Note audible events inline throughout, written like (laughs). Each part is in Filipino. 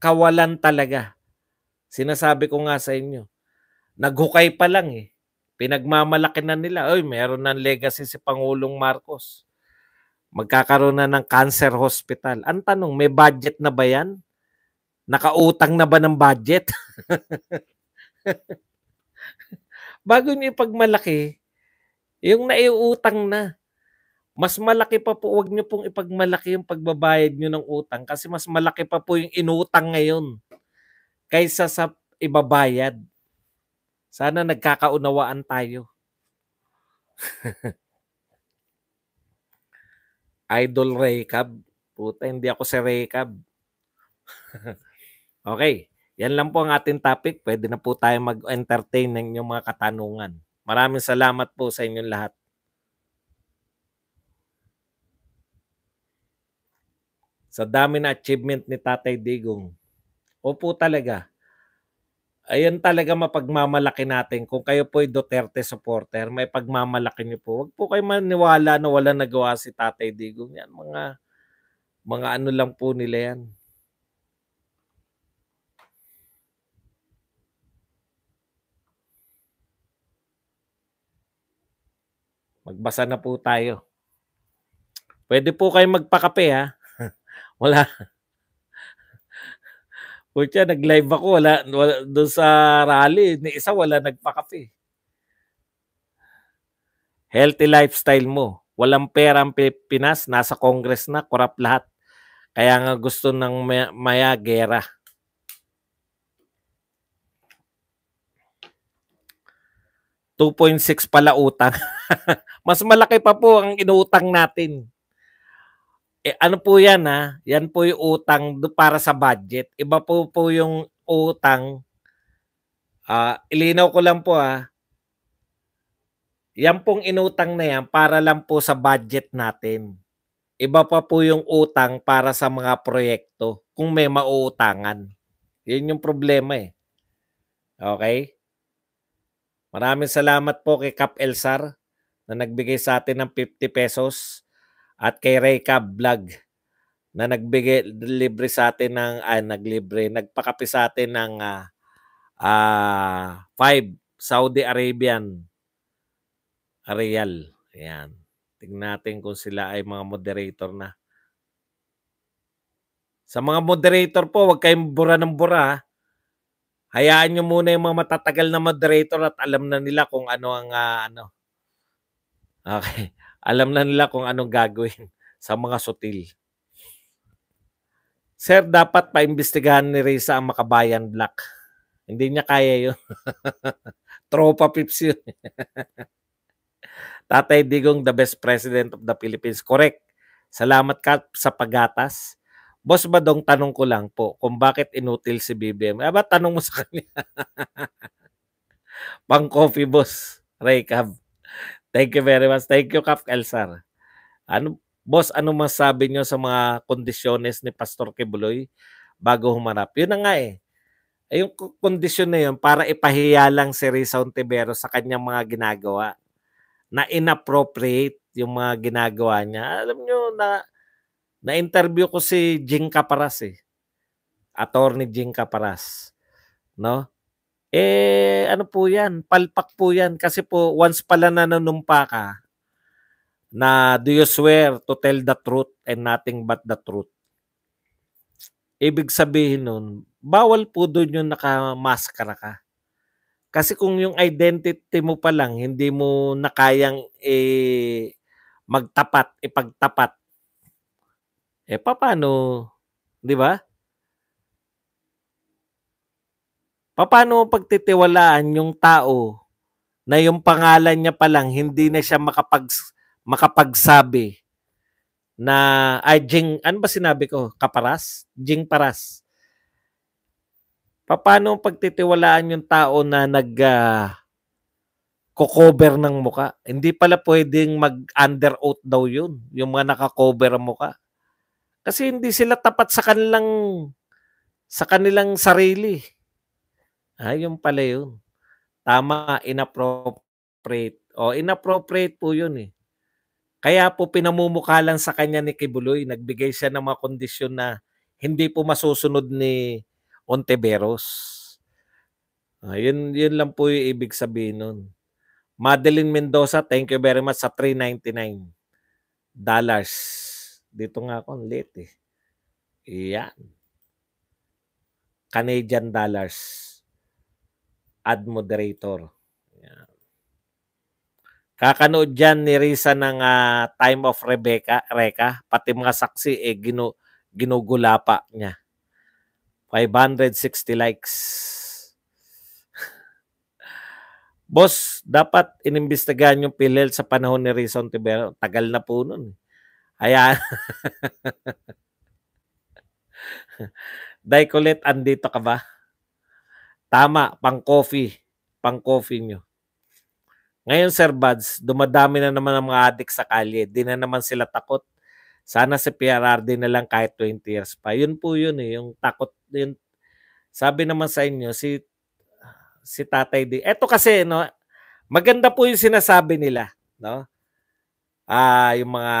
kawalan talaga. Sinasabi ko nga sa inyo, naghukay pa lang eh. Pinagmamalaki na nila, oy, meron ng legacy si Pangulong Marcos. Magkakaroon na ng cancer hospital. Ang tanong, may budget na ba yan? Nakautang na ba ng budget? (laughs) Bago niyo pagmalaki, yung naiutang na mas malaki pa po, wag nyo pong ipagmalaki yung pagbabayad nyo ng utang kasi mas malaki pa po yung inutang ngayon kaysa sa ibabayad. Sana nagkakaunawaan tayo. (laughs) Idol Raycab. Puta, hindi ako si Raycab. (laughs) okay. Yan lang po ang ating topic. Pwede na po tayo mag-entertain ng inyong mga katanungan. Maraming salamat po sa inyong lahat. Sa dami na achievement ni Tatay Digong. Opo talaga. Ayun talaga mapagmamalaki natin. Kung kayo po ay Duterte supporter, may pagmamalaki niyo po. Huwag po kayo maniwala na wala nagawa si Tatay Digong. Yan, mga, mga ano lang po nila yan. Magbasa na po tayo. Pwede po kayo magpakape ha. Wala. (laughs) Putya, nag-live ako. Wala, wala, doon sa rally, ni isa wala nagpakape. Healthy lifestyle mo. Walang pera ang Pilipinas. Nasa Congress na. Korap lahat. Kaya nga gusto ng maya, maya gera. $2.6 pala utang. (laughs) Mas malaki pa po ang inuutang natin eh, ano po yan ha? Yan po yung utang para sa budget. Iba po po yung utang. Uh, ilinaw ko lang po ha. Yan pong inutang na yan para lang po sa budget natin. Iba pa po yung utang para sa mga proyekto kung may mauutangan. Yan yung problema eh. Okay? Maraming salamat po kay Kap Elsar na nagbigay sa atin ng 50 pesos at kay Reka Vlog na nagbigay libre sa atin ng ah, naglibre nagpakape sa atin ng ah, ah, five Saudi Arabian real. Ayan. Tingnan natin kung sila ay mga moderator na. Sa mga moderator po, wag kayong bura ng bura. Hayaan nyo muna yung mga matatagal na moderator at alam na nila kung ano ang uh, ano. Okay. Alam na nila kung anong gagawin (laughs) sa mga sutil. Sir, dapat paimbestigahan ni Reza ang makabayan black. Hindi niya kaya yun. (laughs) Tropa pips yun. (laughs) Tatay Digong, the best president of the Philippines. Correct. Salamat ka sa pagatas. Boss Badong, tanong ko lang po kung bakit inutil si BBM. Ah, ba tanong mo sa kanya. Pang coffee, boss. Ray Raycab. Thank you very much. Thank you, Kap Elsar. Ano, boss, ano masabi nyo sa mga kondisyones ni Pastor Kibuloy bago humarap? Yun na nga eh. Ay, eh, yung kondisyon na yun para ipahiya lang si Risa Tibero sa kanyang mga ginagawa na inappropriate yung mga ginagawa niya. Alam nyo na na-interview ko si Jing Caparas eh. Attorney Jing Caparas. No? Eh, ano po yan? Palpak po yan. Kasi po, once pala na nanumpa ka, na do you swear to tell the truth and nothing but the truth? Ibig sabihin nun, bawal po doon yung nakamaskara ka. Kasi kung yung identity mo pa lang, hindi mo nakayang eh, magtapat, ipagtapat, eh paano, di ba? Paano pagtitiwalaan yung tao na yung pangalan niya pa lang hindi na siya makapag makapagsabi na ay Jing ano ba sinabi ko kaparas Jing Paras Paano pagtitiwalaan yung tao na nag uh, ah, ko-cover ng muka? Hindi pala pwedeng mag-under oath daw yun, yung mga naka-cover ang muka. Kasi hindi sila tapat sa kanilang sa kanilang sarili. Ah, yung pala yun. Tama, inappropriate. O, inappropriate po yun eh. Kaya po pinamumukha lang sa kanya ni Kibuloy. Nagbigay siya ng mga kondisyon na hindi po masusunod ni Onteveros. Ah, yun, yun lang po yung ibig sabihin nun. Madeline Mendoza, thank you very much sa 399 dollars. Dito nga ako, late eh. Yan. Canadian dollars ad moderator. Yan. Kakanood dyan ni Risa ng uh, Time of Rebecca, Reka, pati mga saksi eh ginu, ginugulapa niya. 560 likes. (laughs) Boss, dapat inimbestigahan yung PhilHealth sa panahon ni Rizon Tibero. Tagal na po nun. Eh. Ayan. (laughs) Dai Colette, andito ka ba? Tama, pang coffee. Pang coffee nyo. Ngayon, Sir Buds, dumadami na naman ang mga adik sa kalye. Di na naman sila takot. Sana si PRRD na lang kahit 20 years pa. Yun po yun eh, yung takot. Yun. Sabi naman sa inyo, si, si Tatay D. Eto kasi, no, maganda po yung sinasabi nila. No? Ah, yung mga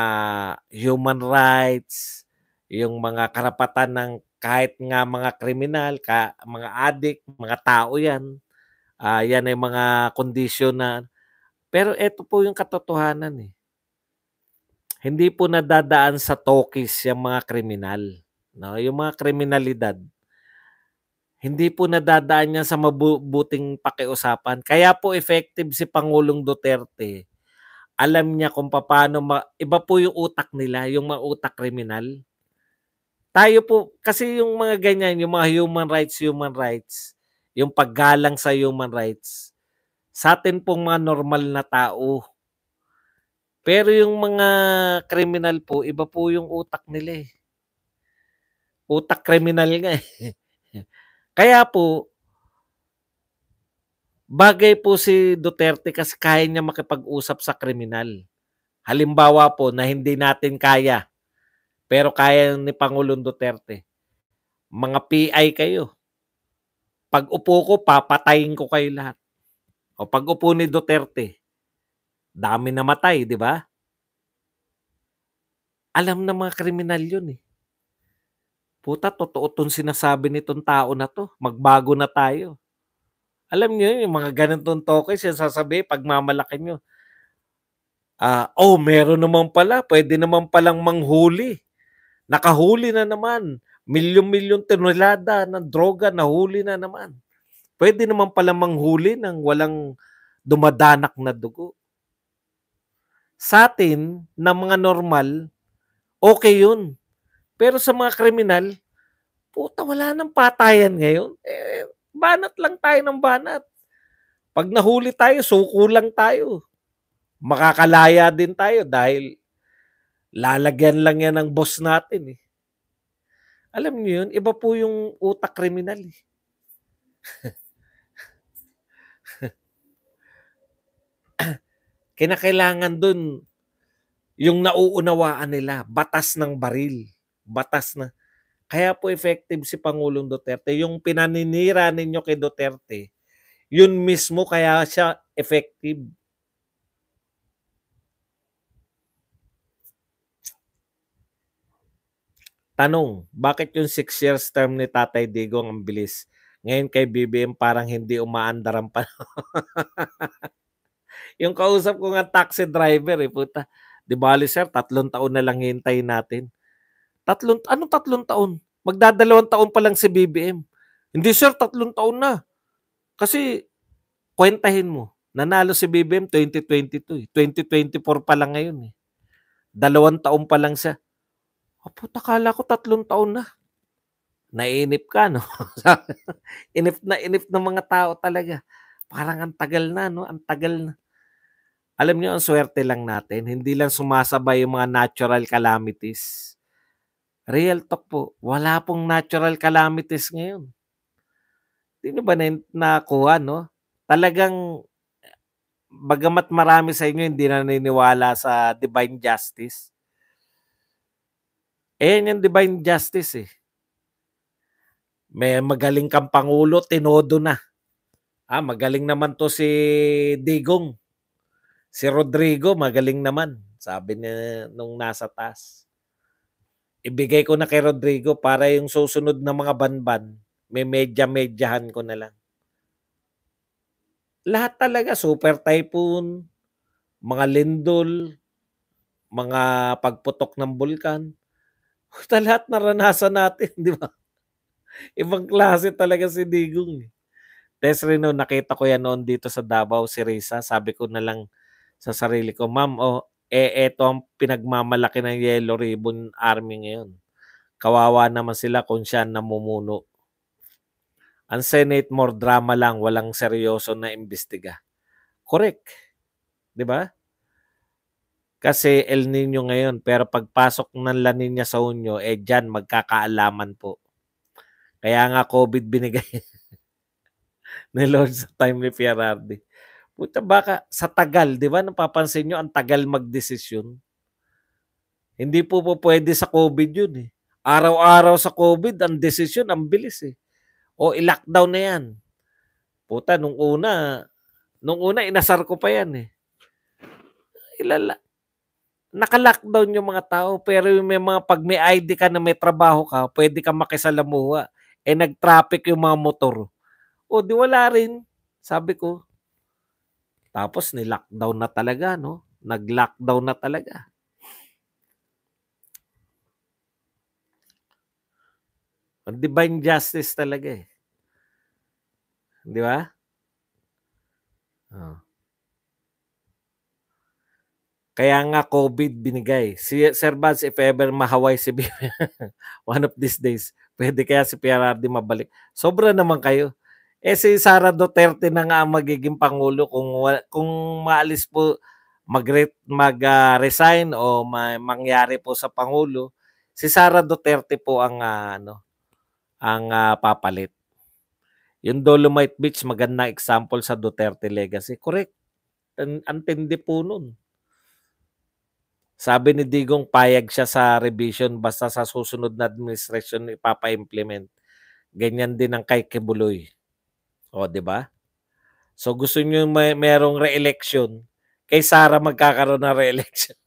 human rights, yung mga karapatan ng kahit nga mga kriminal, ka, mga adik, mga tao yan. Uh, yan ay mga kondisyon na... Pero ito po yung katotohanan eh. Hindi po nadadaan sa tokis yung mga kriminal. No? Yung mga kriminalidad, hindi po nadadaan yan sa mabubuting pakiusapan. Kaya po effective si Pangulong Duterte. Alam niya kung paano, ma- iba po yung utak nila, yung mga utak kriminal tayo po, kasi yung mga ganyan, yung mga human rights, human rights, yung paggalang sa human rights, sa atin pong mga normal na tao. Pero yung mga criminal po, iba po yung utak nila eh. Utak criminal nga eh. (laughs) Kaya po, bagay po si Duterte kasi kaya niya makipag-usap sa kriminal. Halimbawa po na hindi natin kaya pero kaya ni Pangulong Duterte. Mga PI kayo. Pag upo ko, papatayin ko kayo lahat. O pag upo ni Duterte, dami na matay, di ba? Alam na mga kriminal yun eh. Puta, totoo itong sinasabi nitong tao na to. Magbago na tayo. Alam niyo yung mga ganitong toke, sinasabi, pagmamalaki nyo. Uh, ah, oh, meron naman pala. Pwede naman palang manghuli. Nakahuli na naman. Milyon-milyon tonelada ng droga nahuli na naman. Pwede naman pala manghuli ng walang dumadanak na dugo. Sa atin, na mga normal, okay yun. Pero sa mga kriminal, puta, wala nang patayan ngayon. Eh, banat lang tayo ng banat. Pag nahuli tayo, suko lang tayo. Makakalaya din tayo dahil Lalagyan lang yan ng boss natin eh. Alam niyo yun, iba po yung utak kriminal eh. (laughs) Kinakailangan dun yung nauunawaan nila, batas ng baril, batas na. Kaya po effective si Pangulong Duterte. Yung pinaninira ninyo kay Duterte, yun mismo kaya siya effective Tanong, bakit yung 6 years term ni Tatay Digong ang bilis? Ngayon kay BBM parang hindi umaandar ang panahon. (laughs) yung kausap ko nga taxi driver eh, puta. Di bali sir, tatlong taon na lang hintayin natin. Tatlong, anong tatlong taon? Magdadalawang taon pa lang si BBM. Hindi sir, tatlong taon na. Kasi, kwentahin mo, nanalo si BBM 2022 2024 pa lang ngayon eh. Dalawang taon pa lang siya Apo, ah, takala ko tatlong taon na. Nainip ka, no? (laughs) inip na inip ng mga tao talaga. Parang ang tagal na, no? Ang tagal na. Alam niyo, ang swerte lang natin. Hindi lang sumasabay yung mga natural calamities. Real talk po, wala pong natural calamities ngayon. Hindi nyo ba nakuha, no? Talagang, bagamat marami sa inyo hindi na naniniwala sa divine justice, eh, yung divine justice eh. May magaling kang pangulo, tinodo na. Ah, magaling naman to si Digong. Si Rodrigo, magaling naman. Sabi niya nung nasa taas. Ibigay ko na kay Rodrigo para yung susunod na mga banban, may medya-medyahan ko na lang. Lahat talaga, super typhoon, mga lindol, mga pagputok ng bulkan, na lahat naranasan natin, (laughs) di ba? Ibang klase talaga si Digong. Eh. Reno, nakita ko yan noon dito sa Davao, si Risa. Sabi ko na lang sa sarili ko, Ma'am, oh, eh, eto ang pinagmamalaki ng Yellow Ribbon Army ngayon. Kawawa naman sila kung siya namumuno. Ang Senate, more drama lang, walang seryoso na imbestiga. Correct. Di ba? kasi El Nino ngayon. Pero pagpasok ng La Nina sa Unyo, eh dyan magkakaalaman po. Kaya nga COVID binigay (laughs) ni Lord sa time ni Pierardi. Puta baka sa tagal, di ba? Napapansin nyo, ang tagal magdesisyon. Hindi po po pwede sa COVID yun eh. Araw-araw sa COVID, ang desisyon, ang bilis eh. O i-lockdown na yan. Puta, nung una, nung una, inasar ko pa yan eh. Ilala, naka-lockdown yung mga tao pero yung may mga pag may ID ka na may trabaho ka, pwede ka makisalamuha. Eh nag-traffic yung mga motor. O di wala rin, sabi ko. Tapos ni-lockdown na talaga, no? Nag-lockdown na talaga. Hindi Divine justice talaga eh. Di ba? Oh. Kaya nga COVID binigay. Si Sir Vance, if ever mahaway si B (laughs) one of these days, pwede kaya si PRRD mabalik. Sobra naman kayo. Eh si Sara Duterte na nga magiging pangulo kung kung maalis po mag mag-resign uh, o may mangyari po sa pangulo, si Sara Duterte po ang uh, ano ang uh, papalit. Yung Dolomite Beach maganda example sa Duterte legacy. Correct. Ang tindi po nun. Sabi ni Digong payag siya sa revision basta sa susunod na administration ipapa-implement. Ganyan din ang kay Kibuloy. O, di ba? So gusto niyo may merong re-election kay Sara magkakaroon ng re-election.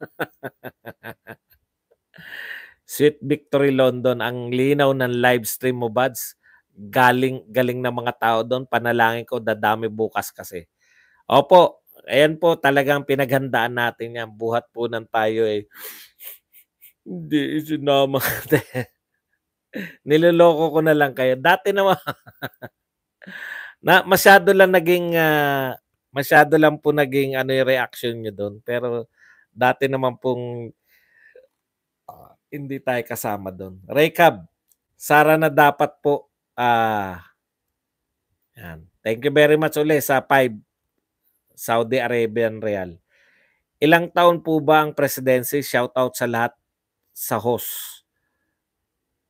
(laughs) Sweet Victory London, ang linaw ng live stream mo, Buds. Galing, galing na mga tao doon. Panalangin ko, dadami bukas kasi. Opo, Ayan po, talagang pinaghandaan natin yan. Buhat po ng tayo eh. Hindi isinama ka. (laughs) Niloloko ko na lang kayo. Dati naman. (laughs) na, masyado lang naging, uh, masyado lang po naging ano yung reaction nyo doon. Pero dati naman pong uh, hindi tayo kasama doon. Raycab, Sara na dapat po. Uh, yan. Thank you very much ulit sa 5 Saudi Arabian Real. Ilang taon po ba ang presidency? Shout out sa lahat sa host.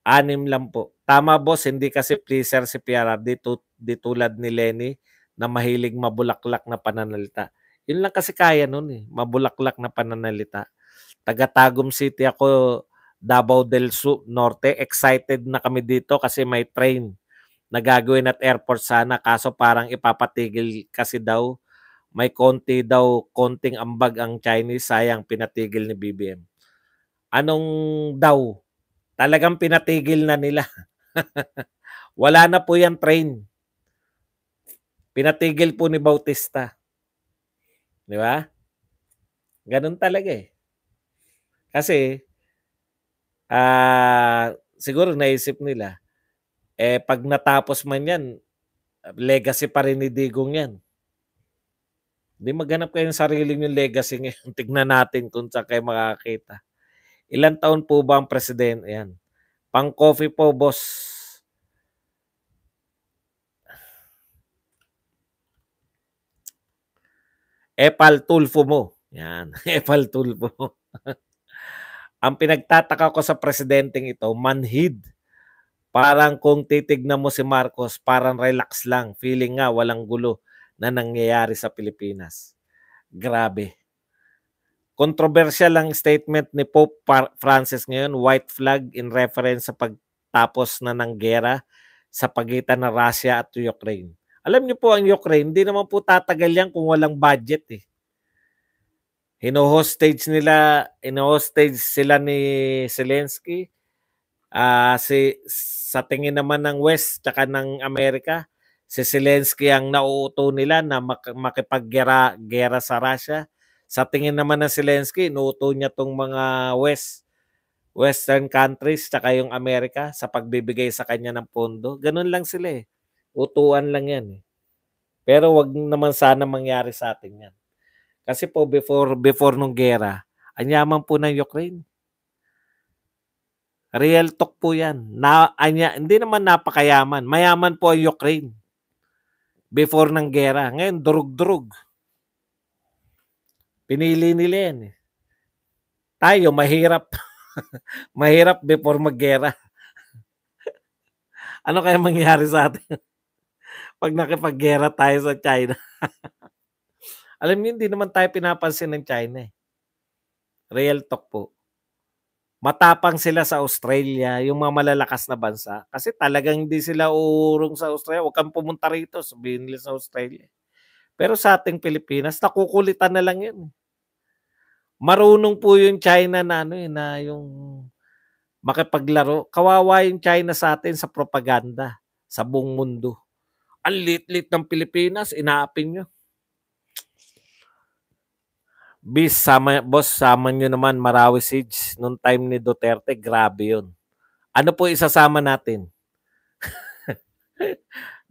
Anim lang po. Tama boss, hindi kasi pleaser si PRRD to, di tulad ni Lenny na mahilig mabulaklak na pananalita. Yun lang kasi kaya nun eh, mabulaklak na pananalita. Taga Tagum City ako, Davao del Sur, Norte. Excited na kami dito kasi may train na gagawin at airport sana kaso parang ipapatigil kasi daw may konti daw, konting ambag ang Chinese, sayang pinatigil ni BBM. Anong daw? Talagang pinatigil na nila. (laughs) Wala na po yan train. Pinatigil po ni Bautista. Di ba? Ganun talaga eh. Kasi, ah, uh, siguro naisip nila, eh pag natapos man yan, legacy pa rin ni Digong yan. Hindi maghanap kayo ng sarili yung legacy ngayon. (laughs) Tignan natin kung saan kayo makakita. Ilan taon po ba ang presidente? Ayan. Pang coffee po, boss. Epal Tulfo mo. Yan. (laughs) Epal Tulfo (laughs) ang pinagtataka ko sa presidenteng ito, manhid. Parang kung titignan mo si Marcos, parang relax lang. Feeling nga, walang gulo na nangyayari sa Pilipinas. Grabe. Controversial lang statement ni Pope Francis ngayon, white flag in reference sa pagtapos na ng gera sa pagitan ng Russia at Ukraine. Alam niyo po ang Ukraine, hindi naman po tatagal yan kung walang budget eh. Hino-hostage nila, hino-hostage sila ni Zelensky. Uh, si, sa tingin naman ng West tsaka ng Amerika, si Zelensky ang nauuto nila na mak- makipaggera sa Russia. Sa tingin naman ng Zelensky, inuuto niya tong mga West Western countries tsaka yung Amerika sa pagbibigay sa kanya ng pondo. Ganun lang sila eh. Utuan lang yan eh. Pero wag naman sana mangyari sa atin yan. Kasi po before before nung gera, anyaman po ng Ukraine. Real talk po yan. Na, anya, hindi naman napakayaman. Mayaman po ang Ukraine before ng gera. Ngayon, durug-durug. Pinili nila yan. Eh. Tayo, mahirap. (laughs) mahirap before maggera. (laughs) ano kaya mangyari sa atin? (laughs) Pag nakipaggera tayo sa China. Alam niyo, hindi naman tayo pinapansin ng China eh. Real talk po matapang sila sa Australia, yung mga malalakas na bansa. Kasi talagang hindi sila uurong sa Australia. Huwag kang pumunta rito, sabihin nila sa Australia. Pero sa ating Pilipinas, nakukulitan na lang yun. Marunong po yung China na, ano, eh, na yung makipaglaro. Kawawa yung China sa atin sa propaganda sa buong mundo. Ang lit-lit ng Pilipinas, inaapin nyo. Bis, sama, boss, sama nyo naman Marawi Siege nung time ni Duterte. Grabe yun. Ano po isasama natin? (laughs)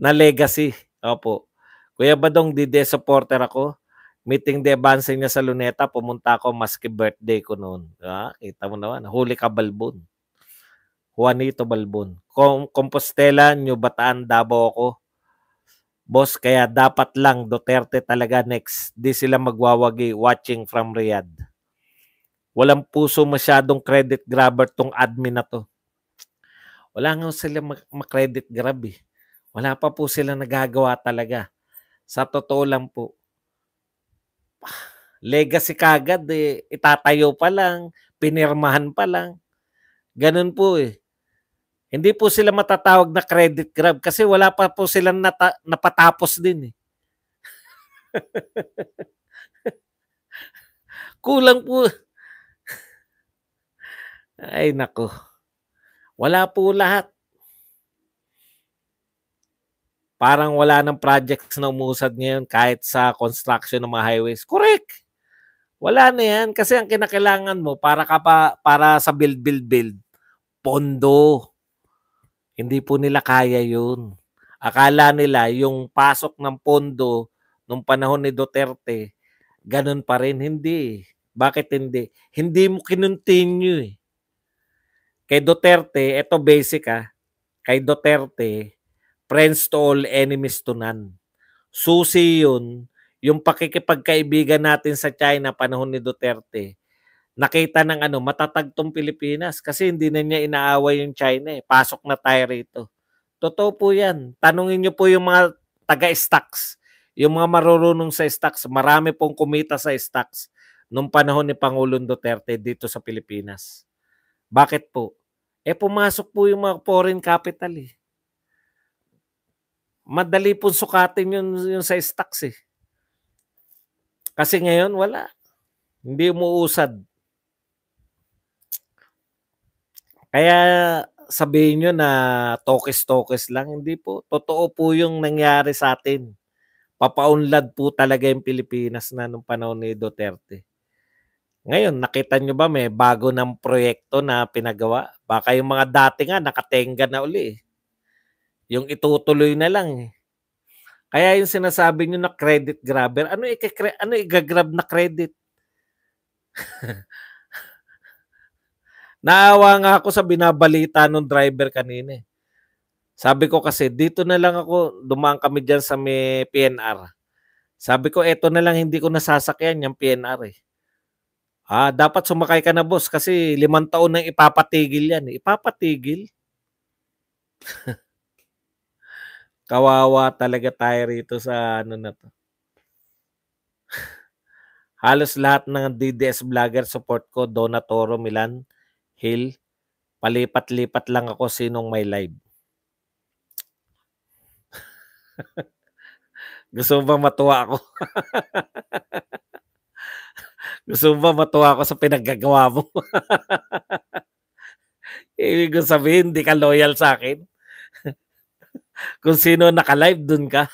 na legacy. Opo. Kuya Badong, dide supporter ako. Meeting de advance niya sa Luneta, pumunta ako maski birthday ko noon. Ha? kita mo naman, huli ka Balbon. Juanito Balbon. Com Compostela, New Bataan, Davao ako. Boss, kaya dapat lang Duterte talaga next. Di sila magwawagi watching from Riyadh. Walang puso masyadong credit grabber tong admin na to. Wala nga sila makredit grab eh. Wala pa po sila nagagawa talaga. Sa totoo lang po. Ah, legacy kagad eh. Itatayo pa lang. Pinirmahan pa lang. Ganun po eh. Hindi po sila matatawag na credit grab kasi wala pa po silang nata- napatapos din eh. (laughs) Kulang po. Ay nako. Wala po lahat. Parang wala ng projects na umusad ngayon kahit sa construction ng mga highways. Correct. Wala na yan kasi ang kinakailangan mo para ka pa, para sa build build build pondo hindi po nila kaya yun. Akala nila yung pasok ng pondo nung panahon ni Duterte, ganun pa rin. Hindi. Bakit hindi? Hindi mo kinontinue. Eh. Kay Duterte, eto basic ah. Kay Duterte, friends to all, enemies to none. Susi yun, yung pakikipagkaibigan natin sa China panahon ni Duterte, nakita ng ano, matatag tong Pilipinas kasi hindi na niya inaaway yung China eh. Pasok na tayo rito. Totoo po yan. Tanungin niyo po yung mga taga-stocks. Yung mga marurunong sa stocks. Marami pong kumita sa stocks nung panahon ni Pangulong Duterte dito sa Pilipinas. Bakit po? Eh pumasok po yung mga foreign capital eh. Madali pong sukatin yung, yung sa stocks eh. Kasi ngayon wala. Hindi umuusad Kaya sabihin nyo na tokes-tokes lang, hindi po. Totoo po yung nangyari sa atin. Papaunlad po talaga yung Pilipinas na nung panahon ni Duterte. Ngayon, nakita nyo ba may bago ng proyekto na pinagawa? Baka yung mga dati nga nakatenga na uli. Eh. Yung itutuloy na lang eh. Kaya yung sinasabi nyo na credit grabber, ano, ikikre, ano igagrab na credit? (laughs) Naawa nga ako sa binabalita nung driver kanina. Eh. Sabi ko kasi, dito na lang ako, dumaan kami dyan sa may PNR. Sabi ko, eto na lang, hindi ko nasasakyan yung PNR eh. Ah, dapat sumakay ka na boss kasi limang taon na ipapatigil yan. Eh. Ipapatigil? (laughs) Kawawa talaga tayo rito sa ano na to. (laughs) Halos lahat ng DDS vlogger support ko, Donatoro Milan, Hill, palipat-lipat lang ako sinong may live. (laughs) Gusto ba matuwa ako? (laughs) Gusto ba matuwa ako sa pinaggagawa mo? (laughs) Ibig sabihin, hindi ka loyal sa akin. Kung sino naka-live, dun ka.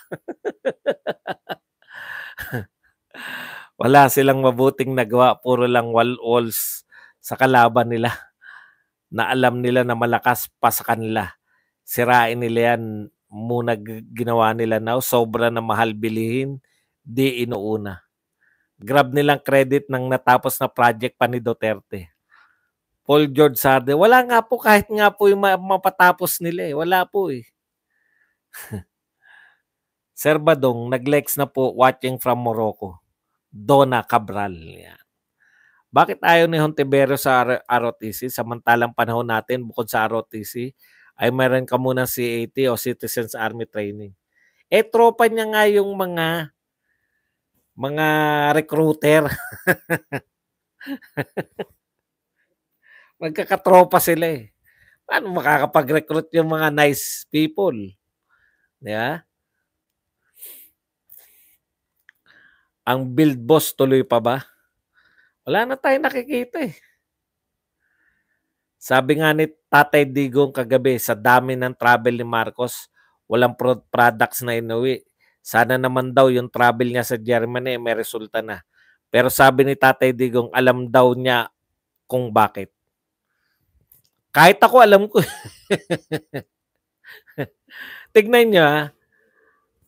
Wala silang mabuting nagawa. Puro lang wall walls sa kalaban nila na alam nila na malakas pa sa kanila. Sirain nila yan muna ginawa nila now. Oh, sobra na mahal bilihin, di inuuna. Grab nilang credit ng natapos na project pa ni Duterte. Paul George Sarde, wala nga po kahit nga po yung mapatapos nila eh. Wala po eh. (laughs) Sir Badong, nag na po watching from Morocco. Donna Cabral. Yan. Bakit ayaw ni Hontevero sa ROTC samantalang panahon natin bukod sa ROTC ay meron ka muna CAT o Citizens Army Training. Eh tropa niya nga yung mga mga recruiter. (laughs) Magkakatropa sila eh. Paano makakapag-recruit yung mga nice people? Di ba? Ang build boss tuloy pa ba? Wala na tayong nakikita eh. Sabi nga ni Tatay Digong kagabi, sa dami ng travel ni Marcos, walang products na inuwi. Sana naman daw yung travel niya sa Germany may resulta na. Pero sabi ni Tatay Digong, alam daw niya kung bakit. Kahit ako, alam ko. (laughs) Tignan niyo ha.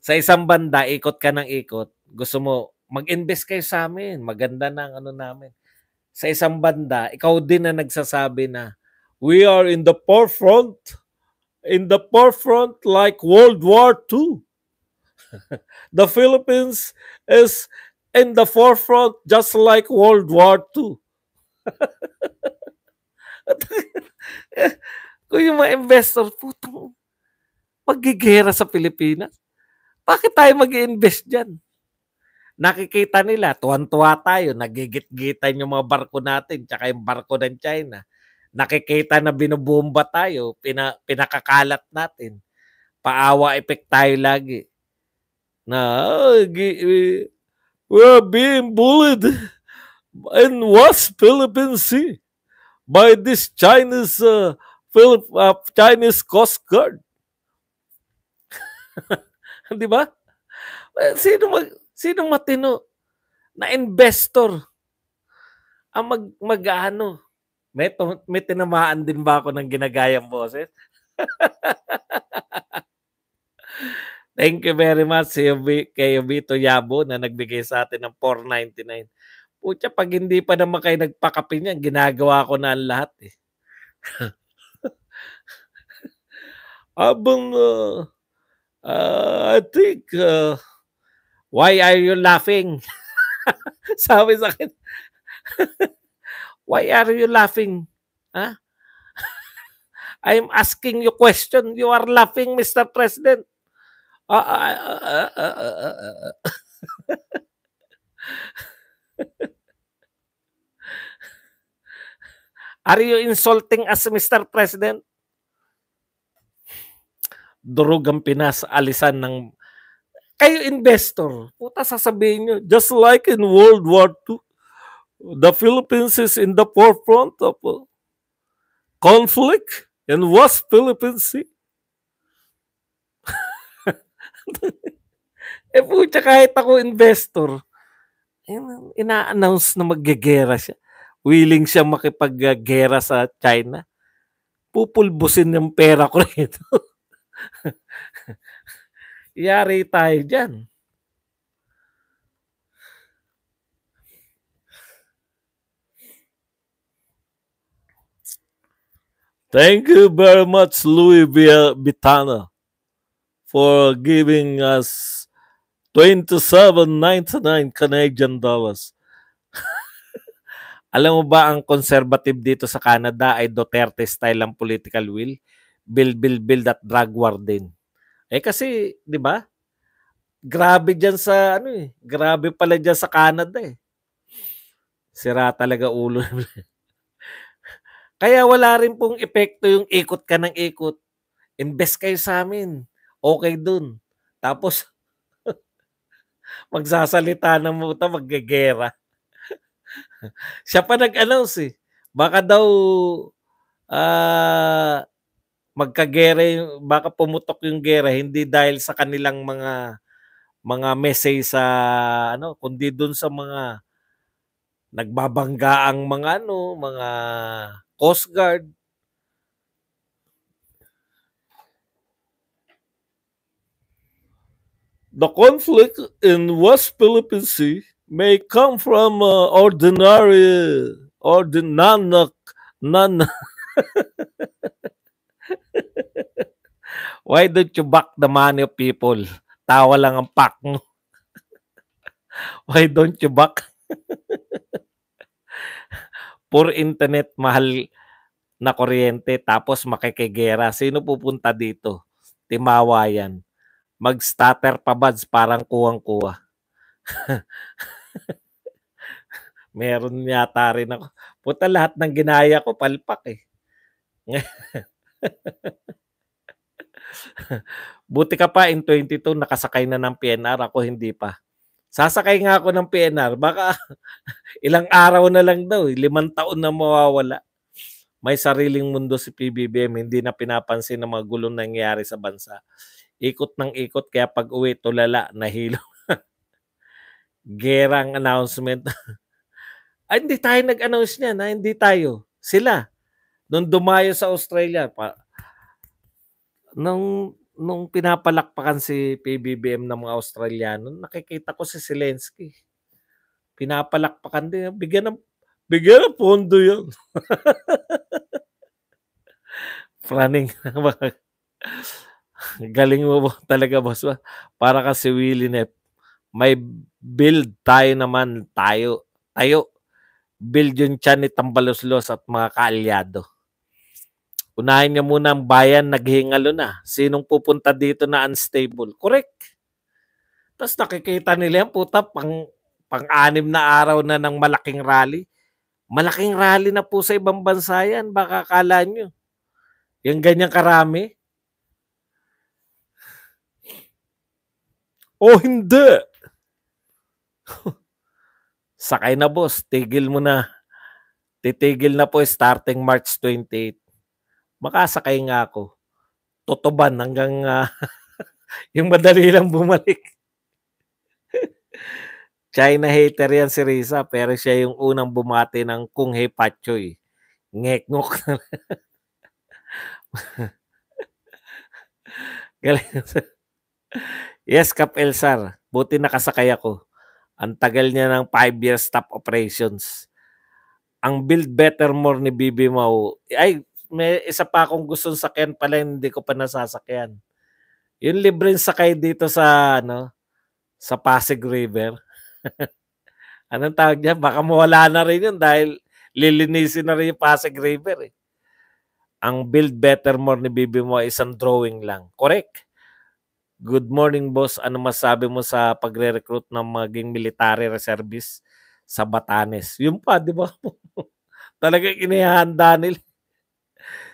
Sa isang banda, ikot ka ng ikot. Gusto mo mag-invest kayo sa amin. Maganda na ang ano namin. Sa isang banda, ikaw din na nagsasabi na we are in the forefront in the forefront like World War II. (laughs) the Philippines is in the forefront just like World War II. (laughs) Kung yung mga investor, putang, magigera sa Pilipinas. Bakit tayo mag invest dyan? nakikita nila, tuwan-tuwa tayo, nagigit-gitan yung mga barko natin, tsaka yung barko ng China. Nakikita na binubomba tayo, pina, pinakakalat natin. Paawa effect tayo lagi. Na, oh, we're being bullied in West Philippine Sea by this Chinese uh, Philip, uh, Chinese Coast Guard. (laughs) Di ba? Eh, sino mag, Sinong matino na investor ang mag mag-ano? May, may tinamaan din ba ako ng ginagayang boses? (laughs) Thank you very much si kay Vito Yabo na nagbigay sa atin ng 499. Putya, pag hindi pa naman kayo nagpakape niyan, ginagawa ko na ang lahat eh. (laughs) Abang, uh, uh, I think, uh, Why are you laughing? (laughs) Sabi sa akin, (laughs) Why are you laughing? Huh? (laughs) I'm asking you question. You are laughing, Mr. President. Uh, uh, uh, uh, uh, uh. are you insulting us, Mr. President? Durog ang Pinas, alisan ng kayo investor, puta sasabihin nyo, just like in World War II, the Philippines is in the forefront of uh, conflict and was Philippine Sea. (laughs) eh puta, kahit ako investor, ina-announce na maggegera siya. Willing siya makipaggera sa China. Pupulbusin yung pera ko rito. (laughs) Yari tayo dyan. Thank you very much, Louis Bitana, for giving us 27.99 Canadian dollars. (laughs) Alam mo ba ang conservative dito sa Canada ay Duterte style ang political will? Bill, bill, bill that drug war din. Eh kasi, 'di ba? Grabe diyan sa ano eh, grabe pala diyan sa Canada eh. Sira talaga ulo. (laughs) Kaya wala rin pong epekto yung ikot ka ng ikot. Invest kayo sa amin. Okay dun. Tapos, (laughs) magsasalita na mo ito, maggagera. (laughs) Siya pa nag-announce eh. Baka daw uh, magkagere, baka pumutok yung gera hindi dahil sa kanilang mga mga message sa ano, kundi doon sa mga nagbabangga ang mga ano, mga Coast Guard. The conflict in West Philippine Sea may come from uh, ordinary or the non Why don't you back the money of people? Tawa lang ang pack mo. Why don't you back? Poor internet, mahal na kuryente, tapos makikigera. Sino pupunta dito? Timawa yan. Mag-starter pa buds, parang kuwang-kuwa. (laughs) Meron yata rin ako. Puta lahat ng ginaya ko palpak eh. (laughs) Buti ka pa in 22 nakasakay na ng PNR ako hindi pa. Sasakay nga ako ng PNR. Baka (laughs) ilang araw na lang daw. Eh, limang taon na mawawala. May sariling mundo si PBBM. Hindi na pinapansin ng mga gulong nangyayari sa bansa. Ikot ng ikot. Kaya pag uwi, tulala, nahilo. (laughs) Gerang announcement. Ay, (laughs) ah, hindi tayo nag-announce niya Ha? Ah, hindi tayo. Sila nung dumayo sa Australia, pa, nung, nung pinapalakpakan si PBBM ng mga Australiano, nakikita ko si Zelensky. Pinapalakpakan din. Bigyan ng, bigyan ng pondo yun. (laughs) Planning. Galing mo ba talaga, boss? Para kasi Willie Nep, may build tayo naman tayo. Tayo. Build yung chan ni Tambaloslos at mga kaalyado. Unahin niya muna ang bayan, naghingalo na. Sinong pupunta dito na unstable? Correct. Tapos nakikita nila yan, puta, pang, pang-anim na araw na ng malaking rally. Malaking rally na po sa ibang bansa yan, baka akala nyo. Yung ganyang karami. O oh, hindi! (laughs) Sakay na boss, tigil mo na. Titigil na po starting March 28 makasakay nga ako. Totoban hanggang uh, (laughs) yung madali lang bumalik. (laughs) China hater yan si Risa pero siya yung unang bumati ng Kung He Pachoy. Eh. Ngekngok. (laughs) Galing. yes, Kap Elsar. Buti nakasakay ako. Ang tagal niya ng 5 years stop operations. Ang build better more ni Bibi Mau. Ay, may isa pa akong gustong sakyan pala hindi ko pa nasasakyan. Yung libreng sakay dito sa ano sa Pasig River. (laughs) Anong tawag niya? Baka mawala na rin yun dahil lilinisin na rin yung Pasig River. Eh. Ang build better more ni Bibi mo ay isang drawing lang. Correct. Good morning boss. Ano masabi mo sa pagre-recruit ng maging military reservist sa Batanes? Yun pa, di ba? (laughs) Talagang inihanda nila.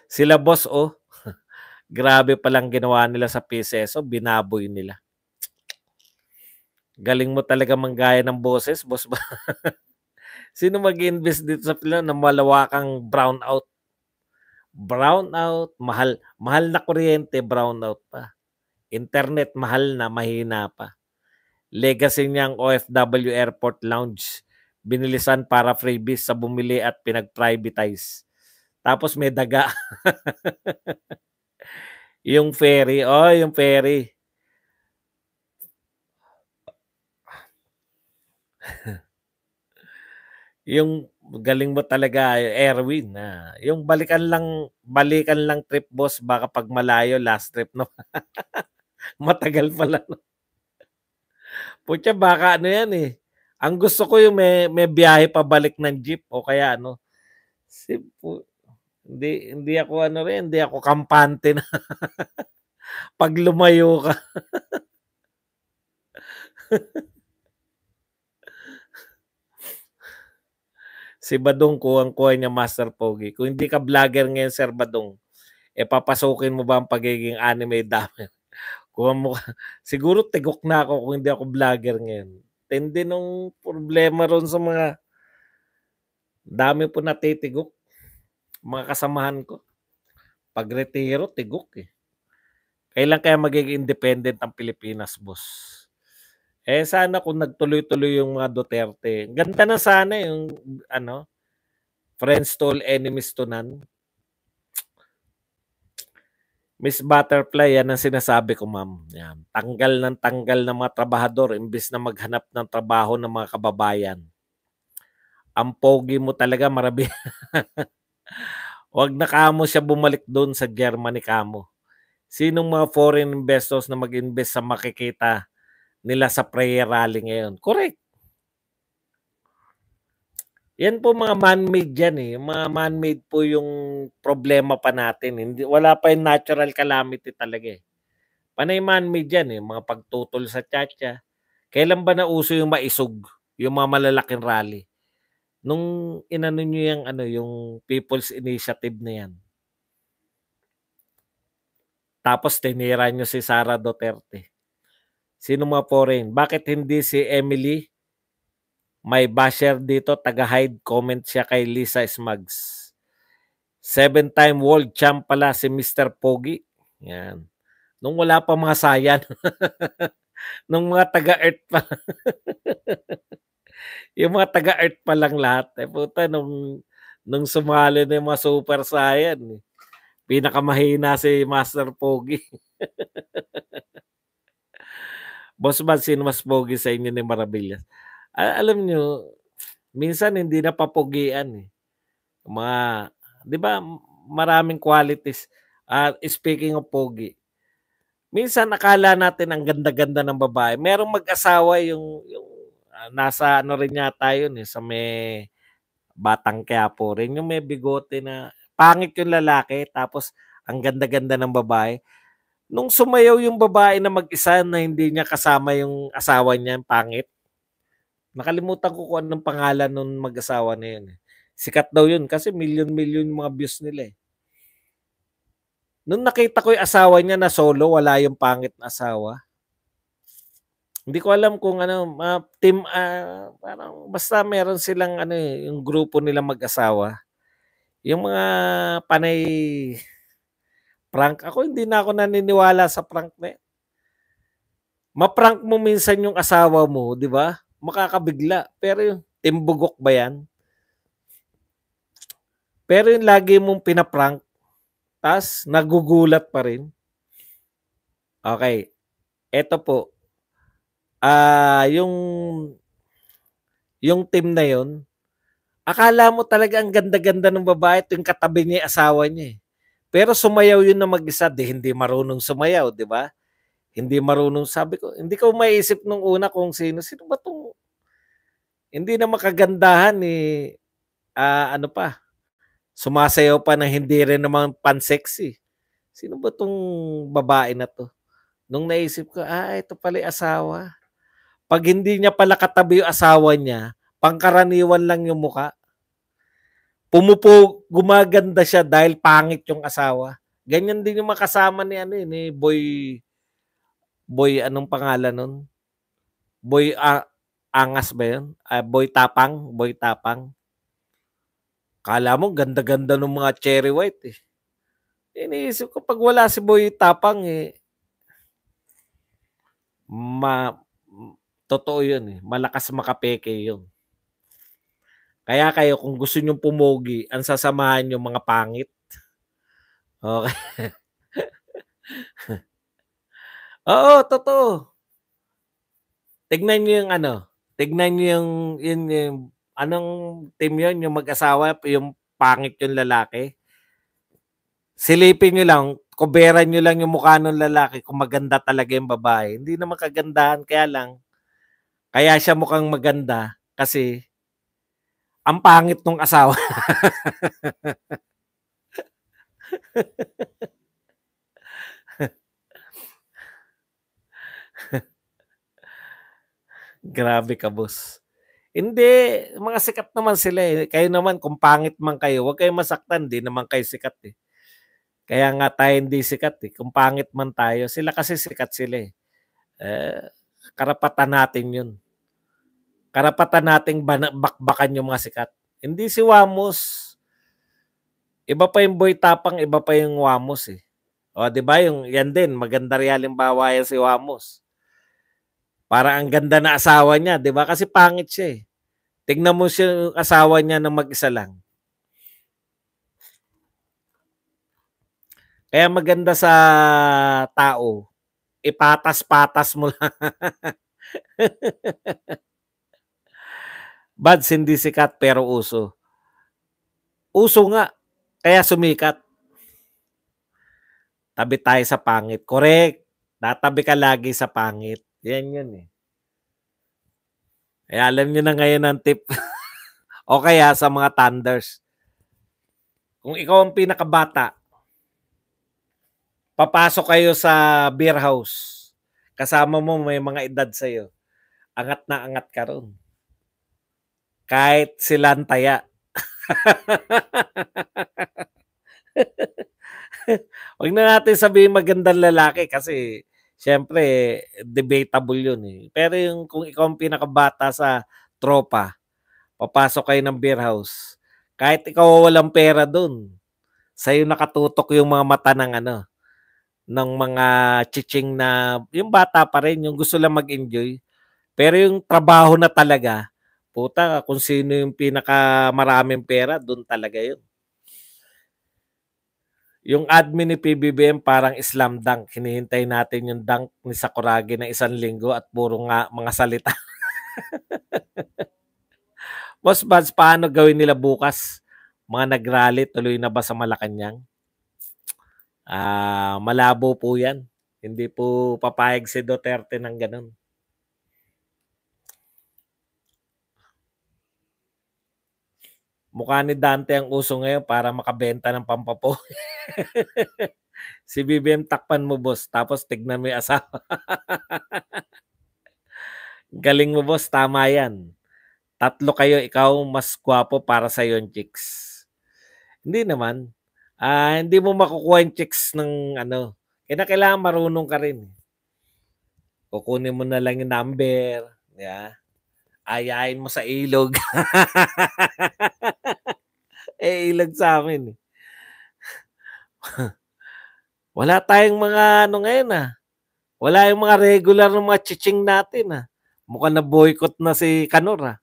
Sila boss, oh. (laughs) Grabe palang ginawa nila sa PCSO. Oh. Binaboy nila. Galing mo talaga manggaya ng boses, boss ba? (laughs) Sino mag-invest dito sa pila na malawakang brown brownout? Brown mahal. Mahal na kuryente, brownout pa. Internet, mahal na, mahina pa. Legacy niyang OFW Airport Lounge, binilisan para freebies sa bumili at pinag-privatize tapos may daga. (laughs) yung ferry. Oh, yung ferry. (laughs) yung galing mo talaga, Erwin. Na, ah. yung balikan lang, balikan lang trip, boss. Baka pag malayo, last trip, no? (laughs) Matagal pala. No? Putya, baka ano yan eh. Ang gusto ko yung may, may biyahe pabalik ng jeep o kaya ano. Si, hindi, hindi ako ano rin, hindi ako kampante na (laughs) pag lumayo ka. (laughs) si Badong ko ang kuha niya Master Pogi. Kung hindi ka vlogger ngayon, Sir Badong, e eh, papasukin mo ba ang pagiging anime dami? (laughs) Kuha mo, siguro tigok na ako kung hindi ako vlogger ngayon. Tindi nung problema ron sa mga dami po natitigok mga kasamahan ko. Pag retiro, tigok eh. Kailan kaya magiging independent ang Pilipinas, boss? Eh sana kung nagtuloy-tuloy yung mga Duterte. Ganda na sana yung ano, friends to all, enemies to none. Miss Butterfly, yan ang sinasabi ko, ma'am. Yan. Tanggal ng tanggal ng mga trabahador imbis na maghanap ng trabaho ng mga kababayan. Ang pogi mo talaga, marami. (laughs) Huwag na kamo siya bumalik doon sa Germany kamo. Sinong mga foreign investors na mag-invest sa makikita nila sa prayer rally ngayon? Correct. Yan po mga man-made yan eh. Mga man-made po yung problema pa natin. Hindi, wala pa yung natural calamity talaga eh. Panay man-made yan eh. Mga pagtutol sa tiyatya. Kailan ba nauso yung maisog? Yung mga malalaking rally? nung inano nyo yung ano yung People's Initiative na yan. Tapos tinira nyo si Sara Duterte. Sino mga foreign? Bakit hindi si Emily? May basher dito, taga-hide comment siya kay Lisa Smugs. Seven-time world champ pala si Mr. Pogi. Yan. Nung wala pa mga sayan. (laughs) Nung mga taga-earth pa. (laughs) yung mga taga earth pa lang lahat. Eh, puta, nung, nung sumali na yung mga super saiyan, eh. pinakamahina si Master Pogi. (laughs) Boss man, sino mas pogi sa inyo ni Marabillas? Al- alam nyo, minsan hindi na papogian eh. Mga, di ba, maraming qualities. Uh, speaking of pogi, minsan akala natin ang ganda-ganda ng babae. Merong mag-asawa yung, yung Ah, nasa ano rin yata yun, eh, sa may batang kaya po rin. Yung may bigote na, pangit yung lalaki, tapos ang ganda-ganda ng babae. Nung sumayaw yung babae na mag-isa na hindi niya kasama yung asawa niya, pangit. Nakalimutan ko kung anong pangalan nung mag-asawa na yun. Eh. Sikat daw yun kasi million-million mga views nila eh. Nung nakita ko yung asawa niya na solo, wala yung pangit na asawa. Hindi ko alam kung ano, uh, team, uh, parang basta meron silang ano eh, yung grupo nilang mag-asawa. Yung mga panay prank. Ako hindi na ako naniniwala sa prank na Ma-prank mo minsan yung asawa mo, di ba? Makakabigla. Pero yung timbugok ba yan? Pero yung lagi mong pinaprank, tas nagugulat pa rin. Okay. Ito po, ah uh, yung yung team na yon akala mo talaga ang ganda-ganda ng babae ito yung katabi niya asawa niya eh. pero sumayaw yun na mag-isa di hindi marunong sumayaw di ba hindi marunong sabi ko hindi ko maiisip nung una kung sino sino ba tong hindi na makagandahan ni eh. uh, ano pa sumasayaw pa na hindi rin naman pansexy sino ba tong babae na to nung naisip ko ah ito pala asawa pag hindi niya pala katabi yung asawa niya, pangkaraniwan lang yung muka. Pumupo, gumaganda siya dahil pangit yung asawa. Ganyan din yung makasama ni ano eh, ni boy, boy, anong pangalan nun? Boy, ah, angas ba yun? Ah, boy tapang, boy tapang. Kala mo, ganda-ganda ng mga cherry white eh. Iniisip ko, pag wala si boy tapang eh, ma Totoo yun eh. Malakas makapeke yun. Kaya kayo, kung gusto nyong pumogi, ang sasamahan yung mga pangit. Okay. (laughs) Oo, totoo. Tignan nyo yung ano, tignan nyo yung, yun, yung anong team yun, yung mag-asawa, yung pangit yung lalaki. Silipin nyo lang, kubera nyo lang yung mukha ng lalaki kung maganda talaga yung babae. Hindi na makagandahan, kaya lang, kaya siya mukhang maganda kasi ang pangit nung asawa. (laughs) Grabe ka, boss. Hindi, mga sikat naman sila eh. Kayo naman, kung pangit man kayo, huwag kayong masaktan, di naman kayo sikat eh. Kaya nga tayo hindi sikat eh. Kung pangit man tayo, sila kasi sikat sila eh. eh karapatan natin yun karapatan nating bakbakan yung mga sikat. Hindi si Wamos. Iba pa yung boy tapang, iba pa yung Wamos eh. O, di ba? Yung, yan din, maganda rin halimbawa yan si Wamos. Para ang ganda na asawa niya, di ba? Kasi pangit siya eh. Tignan mo siya yung asawa niya na mag-isa lang. Kaya maganda sa tao, ipatas-patas mo lang. (laughs) Bads hindi sikat pero uso. Uso nga, kaya sumikat. Tabi tayo sa pangit. Correct. Tatabi ka lagi sa pangit. Yan yun eh. Ay, eh, alam nyo na ngayon ang tip. (laughs) o kaya sa mga thunders. Kung ikaw ang pinakabata, papasok kayo sa beer house. Kasama mo may mga edad sa'yo. Angat na angat ka ron kahit silang taya. Huwag na natin sabihin magandang lalaki kasi syempre debatable yun eh. Pero yung kung ikaw ang pinakabata sa tropa, papasok kayo ng beer house, kahit ikaw walang pera doon, sa'yo nakatutok yung mga mata ng ano, ng mga chiching na yung bata pa rin, yung gusto lang mag-enjoy. Pero yung trabaho na talaga, Puta, kung sino yung pinakamaraming pera, doon talaga yun. Yung admin ni PBBM parang Islam dunk. Hinihintay natin yung dunk ni Sakuragi na isang linggo at puro nga mga salita. (laughs) Boss Bads, paano gawin nila bukas? Mga nagrally, tuloy na ba sa Malacanang? Ah, uh, malabo po yan. Hindi po papayag si Duterte ng ganun. Mukha ni Dante ang uso ngayon para makabenta ng pampapo. (laughs) si BBM takpan mo boss, tapos tignan mo yung asawa. (laughs) Galing mo boss, tama yan. Tatlo kayo, ikaw mas gwapo para sa yon chicks. Hindi naman. uh, hindi mo makukuha yung chicks ng ano. Kaya kailangan marunong ka rin. Kukunin mo na lang yung number. Yeah ayain mo sa ilog. (laughs) eh, ilog sa amin. Eh. (laughs) Wala tayong mga ano ngayon ah. Wala yung mga regular ng mga chiching natin ah. Mukhang na-boycott na si Kanor ah.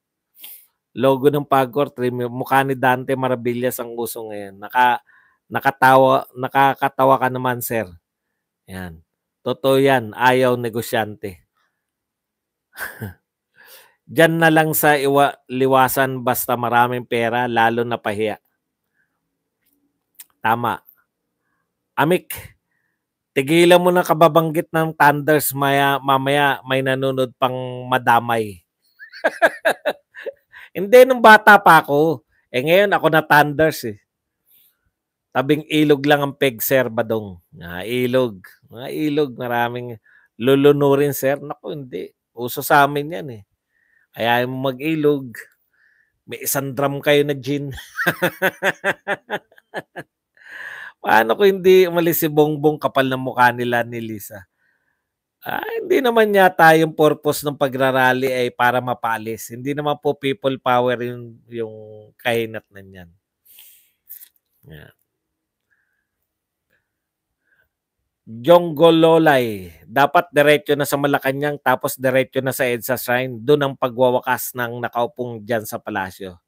Logo ng Pagor, mukha ni Dante Marabillas ang uso ngayon. Naka, nakatawa, nakakatawa ka naman sir. Yan. Totoo yan. Ayaw negosyante. (laughs) Diyan na lang sa iwa, liwasan basta maraming pera, lalo na pahiya. Tama. Amik, tigilan mo na kababanggit ng thunders maya, mamaya may nanunod pang madamay. (laughs) Hindi, nung bata pa ako. Eh ngayon ako na thunders eh. Tabing ilog lang ang peg, sir, badong. Nga ah, ilog. Mga ah, ilog, maraming lulunurin, sir. Naku, hindi. Uso sa amin yan eh. Ayahin mo mag-ilog. May isang drum kayo na gin. (laughs) Paano ko hindi umalis si Bongbong kapal ng mukha nila ni Lisa? Ah, hindi naman yata yung purpose ng pagrarally ay para mapalis. Hindi naman po people power yung, yung kahinat na niyan. Yeah. Jonggololay. Dapat diretso na sa Malacanang tapos diretso na sa EDSA Shrine. Doon ang pagwawakas ng nakaupong diyan sa palasyo.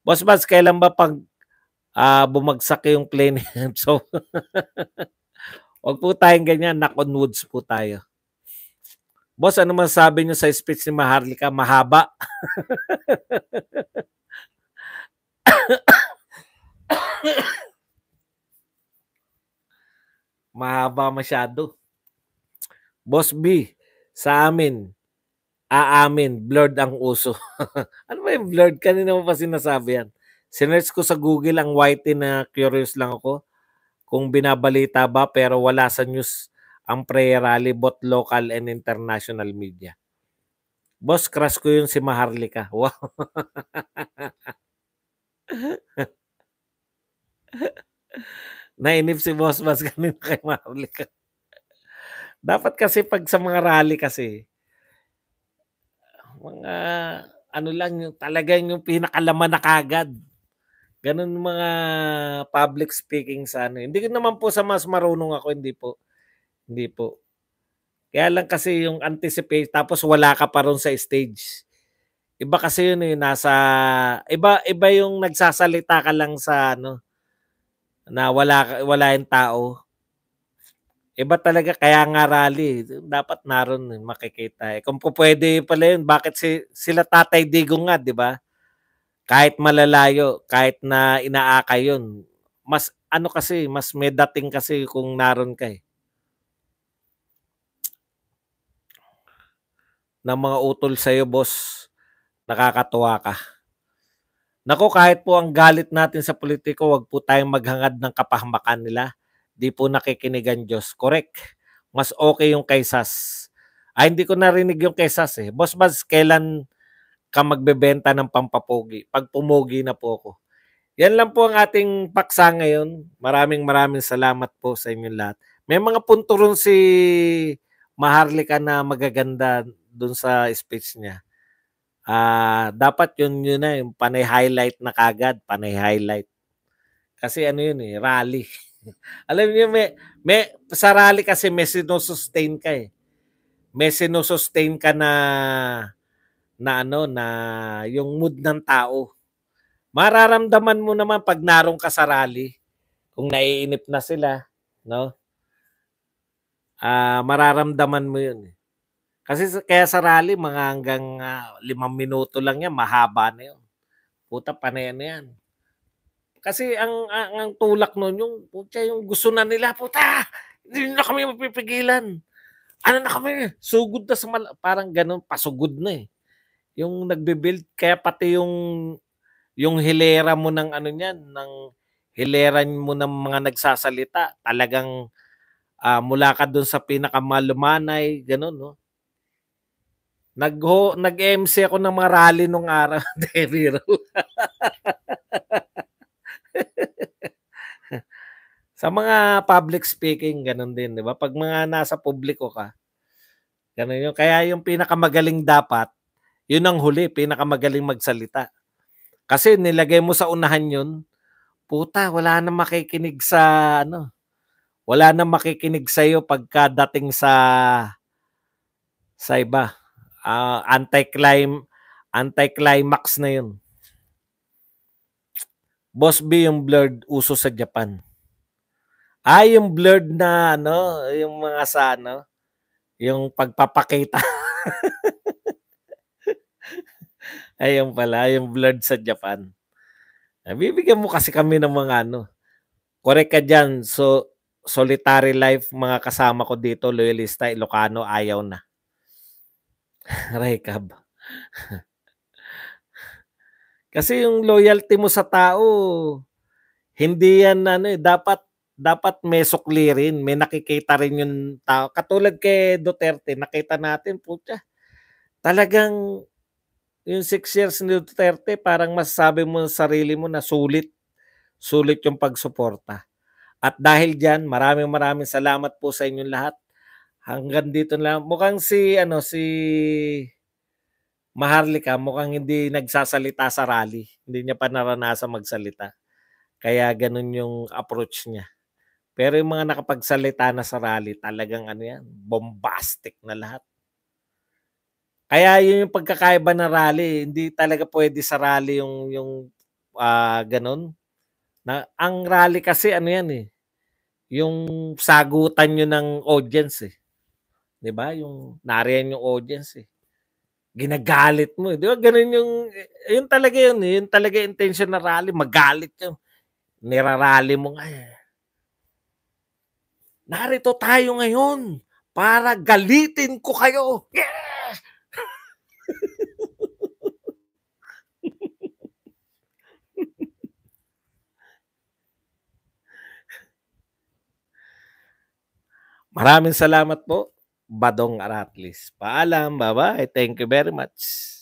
Boss Bats, kailan ba pag uh, bumagsak yung plane? (laughs) so, wag po tayong ganyan. Knock on woods po tayo. Boss, ano man sabi nyo sa speech ni Maharlika? Mahaba. (laughs) mahaba masyado. Boss B, sa amin, aamin, blurred ang uso. (laughs) ano ba yung blurred? Kanina mo pa sinasabi yan. Sinerge ko sa Google ang whitey na ah, curious lang ako kung binabalita ba pero wala sa news ang prayer rally both local and international media. Boss, crush ko yun si Maharlika. (laughs) Wow. (laughs) nainip si Boss Boss (laughs) kanina kay Mavli. Dapat kasi pag sa mga rally kasi, mga ano lang yung talagang yung pinakalaman na kagad. Ganun mga public speaking sa ano. Hindi ko naman po sa mas marunong ako, hindi po. Hindi po. Kaya lang kasi yung anticipate tapos wala ka pa sa stage. Iba kasi yun eh, nasa iba iba yung nagsasalita ka lang sa ano na wala, wala yung tao. Iba talaga, kaya nga rally. Dapat naroon eh, makikita. Eh. Kung pwede pala yun, bakit si, sila tatay digong nga, di ba? Kahit malalayo, kahit na inaaka yun, mas ano kasi, mas may dating kasi kung naroon ka eh. Ng mga utol sa'yo, boss, nakakatuwa ka. Nako kahit po ang galit natin sa politiko, wag po tayong maghangad ng kapahamakan nila. Di po nakikinigan Diyos. Correct. Mas okay yung kay Ay, ah, hindi ko narinig yung kay eh. Boss Baz, kailan ka magbebenta ng pampapogi? Pag pumogi na po ako. Yan lang po ang ating paksa ngayon. Maraming maraming salamat po sa inyong lahat. May mga punto ron si Maharlika na magaganda dun sa speech niya uh, dapat yun yun na, yung panay highlight na kagad, panay highlight. Kasi ano yun eh, rally. (laughs) Alam niyo, may, may, sa rally kasi may sustain ka eh. May sinusustain ka na na ano na yung mood ng tao. Mararamdaman mo naman pag narong ka sa rally kung naiinip na sila, no? Ah, uh, mararamdaman mo 'yun. Eh. Kasi kaya sa rally, mga hanggang uh, limang minuto lang yan, mahaba na yun. Puta, panayan na yan. Kasi ang, ang, ang tulak nun, yung, puta, yung gusto na nila, puta, hindi na kami mapipigilan. Ano na kami? Sugod na sa mal- parang ganun, pasugod na eh. Yung nagbe-build, kaya pati yung yung hilera mo ng ano niyan, ng hilera mo ng mga nagsasalita, talagang uh, mula ka doon sa pinakamalumanay, ganun, no? Nag nag-MC ako ng mga rally nung araw, (laughs) Deviro. Sa mga public speaking, ganun din, 'di ba? Pag mga nasa publiko ka, ganun 'yun. Kaya yung pinakamagaling dapat, 'yun ang huli, pinakamagaling magsalita. Kasi nilagay mo sa unahan 'yun, puta, wala nang makikinig sa ano. Wala nang makikinig sa iyo pagkadating sa sa iba uh, ah, anti-climb anti-climax na 'yun. Boss B yung blurred uso sa Japan. Ah, yung blurred na ano, yung mga sa ano, yung pagpapakita. (laughs) Ayun pala, yung blurred sa Japan. Ah, bibigyan mo kasi kami ng mga ano. Correct ka dyan. So, solitary life, mga kasama ko dito, loyalista, Ilocano, ayaw na. (laughs) Rekab. Kasi yung loyalty mo sa tao, hindi yan ano eh, dapat dapat may sukli rin, may nakikita rin yung tao. Katulad kay Duterte, nakita natin, putya, talagang yung six years ni Duterte, parang masasabi mo sa sarili mo na sulit, sulit yung pagsuporta. At dahil dyan, maraming maraming salamat po sa inyong lahat hanggang dito lang. Mukhang si ano si Maharlika mukhang hindi nagsasalita sa rally. Hindi niya pa naranasan magsalita. Kaya ganun yung approach niya. Pero yung mga nakapagsalita na sa rally, talagang ano yan, bombastic na lahat. Kaya yun yung pagkakaiba ng rally, hindi talaga pwede sa rally yung yung uh, ganun. Na ang rally kasi ano yan eh, yung sagutan nyo ng audience eh. 'Di ba? Yung nariyan yung audience eh. Ginagalit mo, eh. 'di ba? Ganun yung eh, yun talaga yun, eh. yun talaga intention na rally, magalit yung Nirarally mo nga. Eh. Narito tayo ngayon para galitin ko kayo. Yeah! (laughs) Maraming salamat po Badong Aratlis. Paalam, bye-bye. Thank you very much.